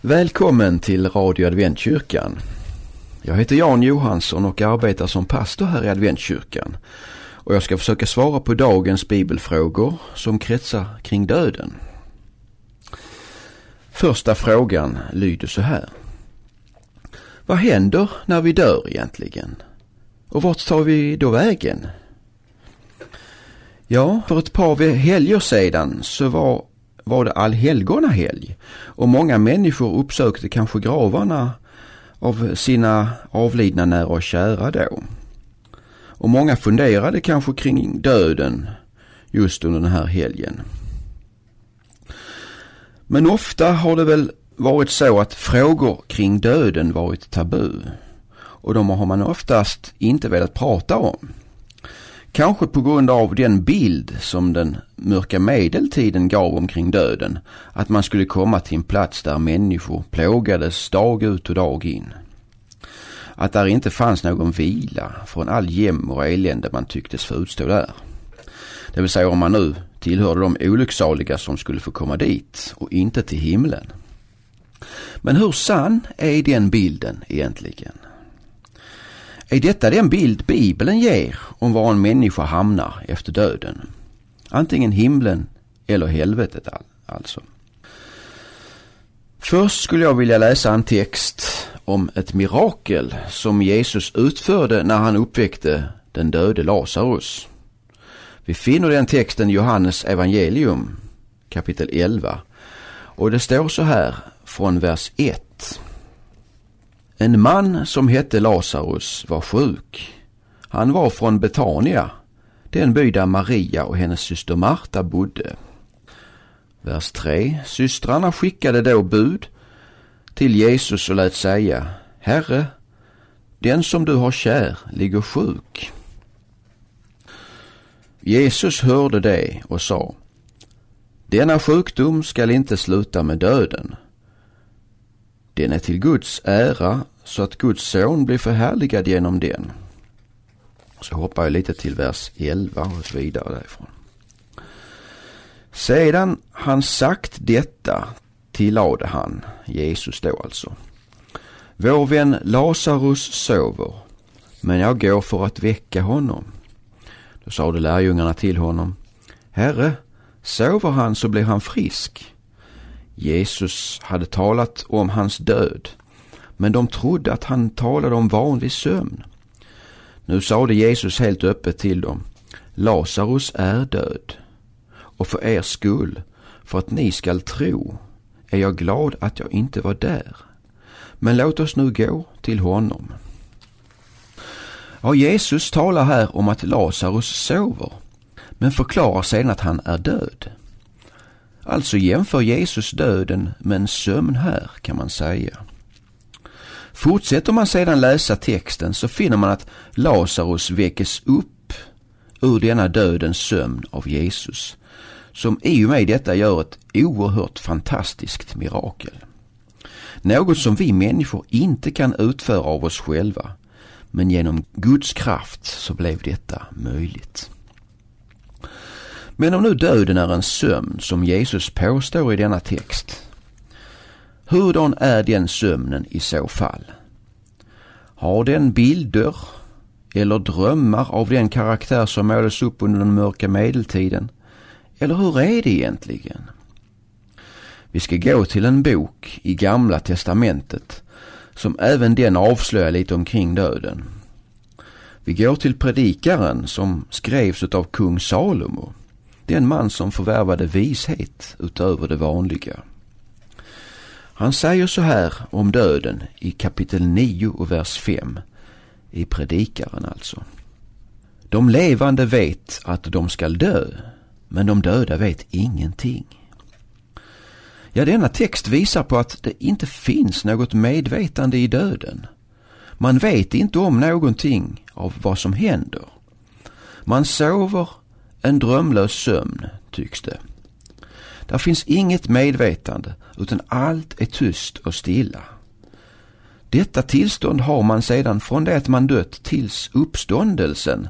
Välkommen till Radio Adventkyrkan. Jag heter Jan Johansson och arbetar som pastor här i Adventkyrkan. Och jag ska försöka svara på dagens bibelfrågor som kretsar kring döden. Första frågan lyder så här. Vad händer när vi dör egentligen? Och vart tar vi då vägen? Ja, för ett par helger sedan så var var det allhelgonahelg och många människor uppsökte kanske gravarna av sina avlidna nära och kära då. Och många funderade kanske kring döden just under den här helgen. Men ofta har det väl varit så att frågor kring döden varit tabu. Och de har man oftast inte velat prata om. Kanske på grund av den bild som den mörka medeltiden gav omkring döden. Att man skulle komma till en plats där människor plågades dag ut och dag in. Att där inte fanns någon vila från all jäm och elände man tycktes få utstå där. Det vill säga om man nu tillhörde de olycksaliga som skulle få komma dit och inte till himlen. Men hur sann är den bilden egentligen? Är detta den bild Bibeln ger om var en människa hamnar efter döden? Antingen himlen eller helvetet alltså. Först skulle jag vilja läsa en text om ett mirakel som Jesus utförde när han uppväckte den döde Lazarus. Vi finner den texten i Johannes evangelium kapitel 11 och det står så här från vers 1. En man som hette Lazarus var sjuk. Han var från Betania, den by där Maria och hennes syster Marta bodde. Vers 3. Systrarna skickade då bud till Jesus och lät säga Herre, den som du har kär ligger sjuk. Jesus hörde det och sa Denna sjukdom skall inte sluta med döden. Den är till Guds ära så att Guds son blir förhärligad genom den. Så hoppar jag lite till vers 11 och så vidare därifrån. Sedan han sagt detta tillade han, Jesus då alltså. Vår vän Lazarus sover, men jag går för att väcka honom. Då sade lärjungarna till honom, Herre, sover han så blir han frisk. Jesus hade talat om hans död, men de trodde att han talade om vanlig sömn. Nu sade Jesus helt öppet till dem, Lazarus är död, och för er skull, för att ni skall tro, är jag glad att jag inte var där. Men låt oss nu gå till honom. Ja, Jesus talar här om att Lazarus sover, men förklarar sedan att han är död. Alltså jämför Jesus döden med en sömn här kan man säga. Fortsätter man sedan läsa texten så finner man att Lazarus väckes upp ur denna dödens sömn av Jesus. Som i och med detta gör ett oerhört fantastiskt mirakel. Något som vi människor inte kan utföra av oss själva. Men genom Guds kraft så blev detta möjligt. Men om nu döden är en sömn som Jesus påstår i denna text. Hurdan är den sömnen i så fall? Har den bilder eller drömmar av den karaktär som målades upp under den mörka medeltiden? Eller hur är det egentligen? Vi ska gå till en bok i Gamla Testamentet som även den avslöjar lite omkring döden. Vi går till Predikaren som skrevs av kung Salomo. Den man som förvärvade vishet utöver det vanliga. Han säger så här om döden i kapitel 9 och vers 5. I Predikaren alltså. De levande vet att de skall dö, men de döda vet ingenting. Ja, denna text visar på att det inte finns något medvetande i döden. Man vet inte om någonting av vad som händer. Man sover en drömlös sömn tycks det. Där finns inget medvetande utan allt är tyst och stilla. Detta tillstånd har man sedan från det att man dött tills uppståndelsen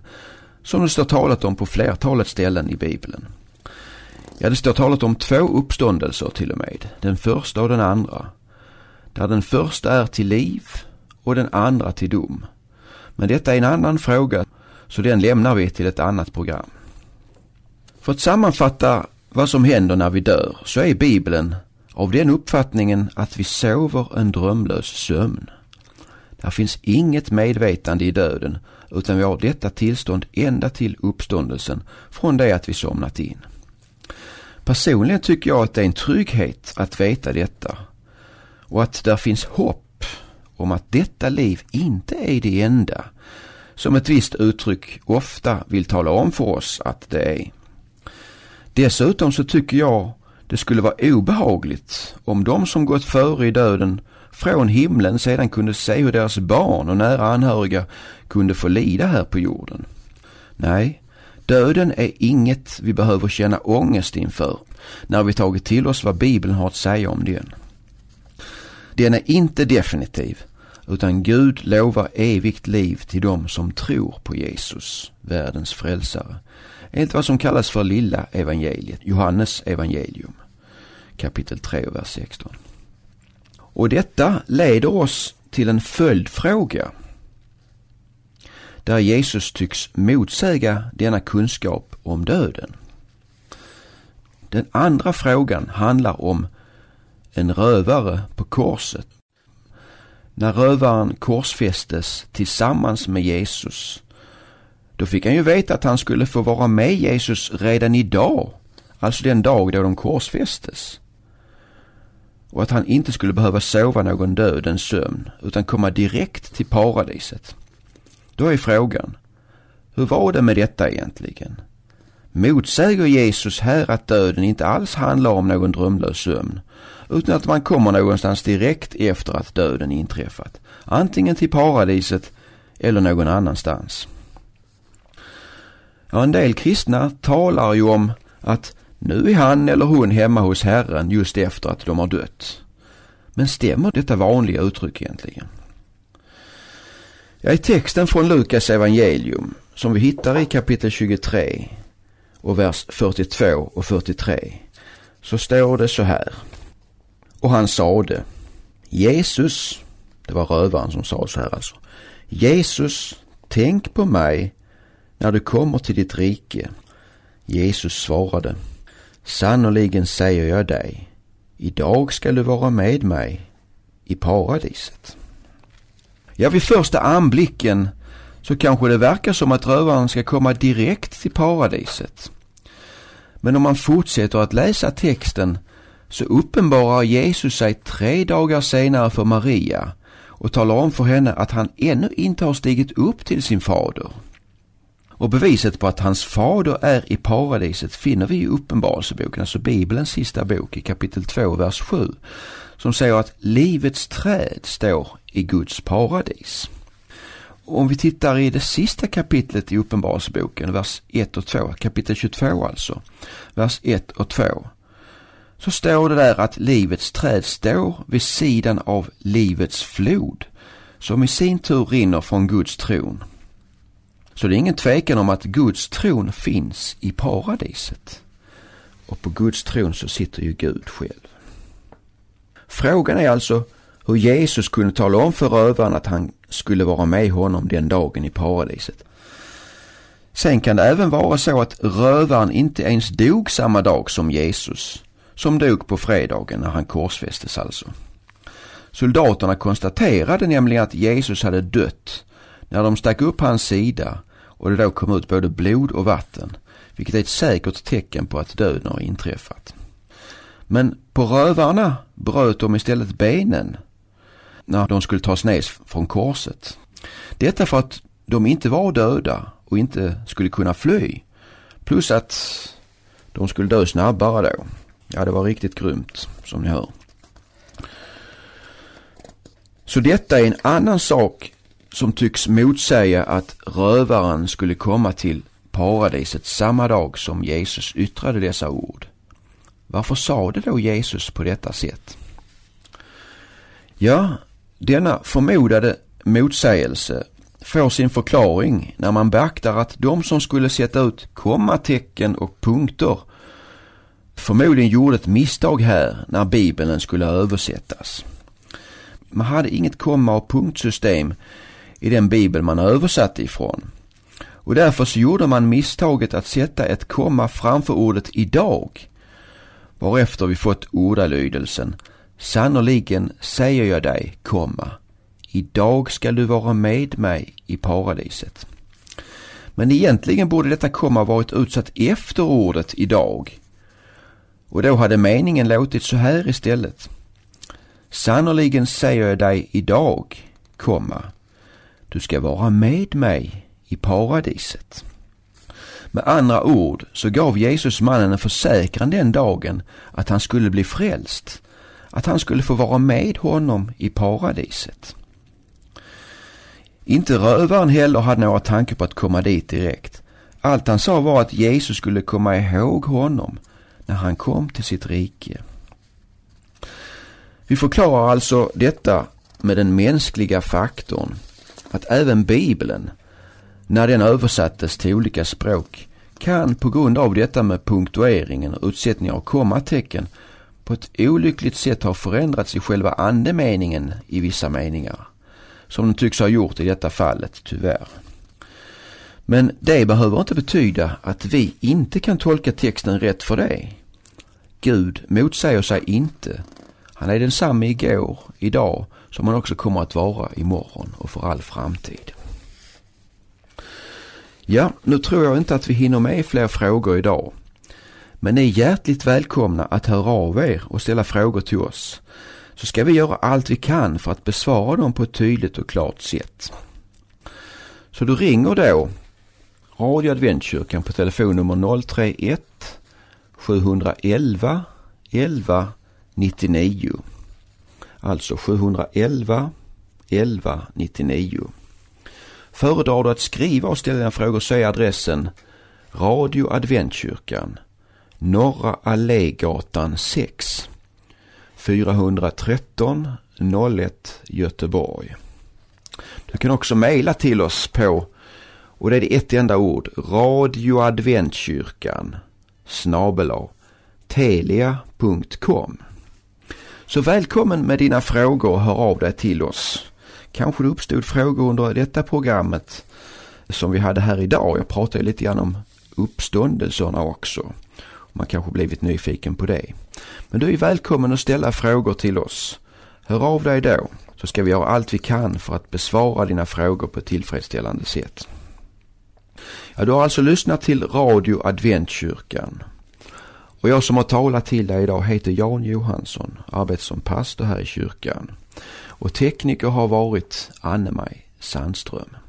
som det står talat om på flertalet ställen i bibeln. Ja, det står talat om två uppståndelser till och med. Den första och den andra. Där den första är till liv och den andra till dom. Men detta är en annan fråga så den lämnar vi till ett annat program. För att sammanfatta vad som händer när vi dör så är Bibeln av den uppfattningen att vi sover en drömlös sömn. Där finns inget medvetande i döden utan vi har detta tillstånd ända till uppståndelsen från det att vi somnat in. Personligen tycker jag att det är en trygghet att veta detta och att där finns hopp om att detta liv inte är det enda som ett visst uttryck ofta vill tala om för oss att det är. Dessutom så tycker jag det skulle vara obehagligt om de som gått före i döden från himlen sedan kunde se hur deras barn och nära anhöriga kunde få lida här på jorden. Nej, döden är inget vi behöver känna ångest inför när vi tagit till oss vad Bibeln har att säga om den. Den är inte definitiv utan Gud lovar evigt liv till dem som tror på Jesus, världens frälsare. Enligt vad som kallas för lilla evangeliet, Johannes evangelium. Kapitel 3 och vers 16. Och detta leder oss till en följdfråga. Där Jesus tycks motsäga denna kunskap om döden. Den andra frågan handlar om en rövare på korset när rövaren korsfästes tillsammans med Jesus. Då fick han ju veta att han skulle få vara med Jesus redan idag, alltså den dag då de korsfästes. Och att han inte skulle behöva sova någon dödens sömn utan komma direkt till paradiset. Då är frågan, hur var det med detta egentligen? motsäger Jesus här att döden inte alls handlar om någon drömlös sömn utan att man kommer någonstans direkt efter att döden inträffat. Antingen till paradiset eller någon annanstans. Ja, en del kristna talar ju om att nu är han eller hon hemma hos Herren just efter att de har dött. Men stämmer detta vanliga uttryck egentligen? Ja, I texten från Lukas evangelium som vi hittar i kapitel 23 och vers 42 och 43 så står det så här. Och han sade Jesus, det var rövaren som sa så här alltså. Jesus, tänk på mig när du kommer till ditt rike. Jesus svarade. Sannerligen säger jag dig, idag ska du vara med mig i paradiset. Ja, vid första anblicken så kanske det verkar som att rövaren ska komma direkt till paradiset. Men om man fortsätter att läsa texten så uppenbarar Jesus sig tre dagar senare för Maria och talar om för henne att han ännu inte har stigit upp till sin fader. Och beviset på att hans fader är i paradiset finner vi i Uppenbarelseboken, alltså Bibelns sista bok i kapitel 2, vers 7, som säger att livets träd står i Guds paradis. Om vi tittar i det sista kapitlet i Uppenbarelseboken, vers 1 och 2, kapitel 22 alltså, vers 1 och 2. Så står det där att livets träd står vid sidan av livets flod som i sin tur rinner från Guds tron. Så det är ingen tvekan om att Guds tron finns i paradiset. Och på Guds tron så sitter ju Gud själv. Frågan är alltså hur Jesus kunde tala om för rövaren att han skulle vara med honom den dagen i paradiset. Sen kan det även vara så att rövaren inte ens dog samma dag som Jesus, som dog på fredagen när han korsfästes alltså. Soldaterna konstaterade nämligen att Jesus hade dött när de stack upp hans sida och det då kom ut både blod och vatten, vilket är ett säkert tecken på att döden har inträffat. Men på rövarna bröt de istället benen när de skulle tas ner från korset. Detta för att de inte var döda och inte skulle kunna fly. Plus att de skulle dö snabbare då. Ja, det var riktigt grymt som ni hör. Så detta är en annan sak som tycks motsäga att rövaren skulle komma till paradiset samma dag som Jesus yttrade dessa ord. Varför sa det då Jesus på detta sätt? Ja, denna förmodade motsägelse får sin förklaring när man beaktar att de som skulle sätta ut kommatecken och punkter förmodligen gjorde ett misstag här när bibeln skulle översättas. Man hade inget komma och punktsystem i den bibel man översatte ifrån. Och därför så gjorde man misstaget att sätta ett komma framför ordet idag. Varefter vi fått ordalydelsen Sannoliken säger jag dig, komma, idag skall du vara med mig i paradiset. Men egentligen borde detta komma varit utsatt efter ordet idag. Och då hade meningen låtit så här istället. Sannoliken säger jag dig idag, komma, du ska vara med mig i paradiset. Med andra ord så gav Jesus mannen en försäkran den dagen att han skulle bli frälst att han skulle få vara med honom i paradiset. Inte rövaren heller hade några tankar på att komma dit direkt. Allt han sa var att Jesus skulle komma ihåg honom när han kom till sitt rike. Vi förklarar alltså detta med den mänskliga faktorn. Att även bibeln, när den översattes till olika språk, kan på grund av detta med punktueringen och utsättning av kommatecken på ett olyckligt sätt har förändrats i själva andemeningen i vissa meningar. Som den tycks ha gjort i detta fallet, tyvärr. Men det behöver inte betyda att vi inte kan tolka texten rätt för det. Gud motsäger sig inte. Han är densamme igår, idag, som han också kommer att vara imorgon och för all framtid. Ja, nu tror jag inte att vi hinner med fler frågor idag. Men ni är hjärtligt välkomna att höra av er och ställa frågor till oss. Så ska vi göra allt vi kan för att besvara dem på ett tydligt och klart sätt. Så du ringer då Radio Adventkyrkan på telefonnummer 031 711 11 99. Alltså 711 11 99. Föredrar du att skriva och ställa dina frågor så är adressen Radio Adventkyrkan Norra Allégatan 6 413 01 Göteborg. Du kan också mejla till oss på, och det är ett enda ord, radioadventkyrkan snabela telia.com. Så välkommen med dina frågor och hör av dig till oss. Kanske det uppstod frågor under detta programmet som vi hade här idag. Jag pratade lite grann om uppståndelserna också. Man kanske blivit nyfiken på det. Men du är välkommen att ställa frågor till oss. Hör av dig då så ska vi göra allt vi kan för att besvara dina frågor på ett tillfredsställande sätt. Ja, du har alltså lyssnat till Radio Adventkyrkan. Och jag som har talat till dig idag heter Jan Johansson, arbetar som pastor här i kyrkan. Och tekniker har varit Anne-Maj Sandström.